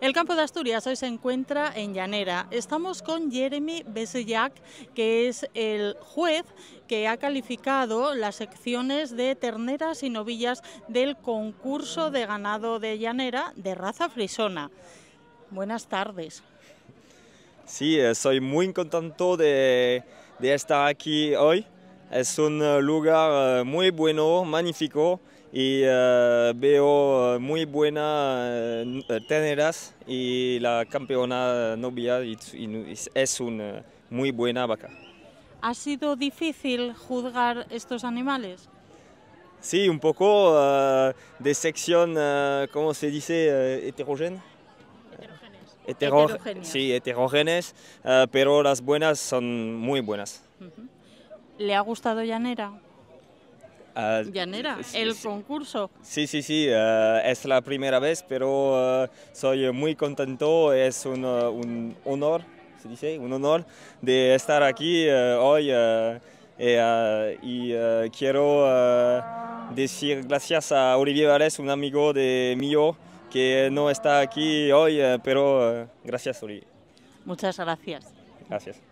El campo de Asturias hoy se encuentra en Llanera. Estamos con Jeremy Besellac, que es el juez que ha calificado las secciones de terneras y novillas del concurso de ganado de Llanera de raza frisona. Buenas tardes. Sí, eh, soy muy contento de estar aquí hoy es un eh, lugar eh, muy bueno, magnífico y eh, veo muy buenas terneras, teneras y la campeona novia y, es una muy buena vaca. ¿Ha sido difícil juzgar estos animales? Sí, un poco de sección, ¿cómo se dice? heterogénea. Heterogéneos. Sí, heterogéneos, pero las buenas son muy buenas. ¿Le ha gustado Llanera? Ah, Llanera, el concurso. Sí, sí, sí, eh, es la primera vez, pero eh, soy muy contento, es eh, un, honor, se dice, un honor de estar aquí hoy y quiero decir gracias a Olivier es un amigo de mío que no está aquí hoy, pero gracias Olivier. Muchas gracias. Gracias.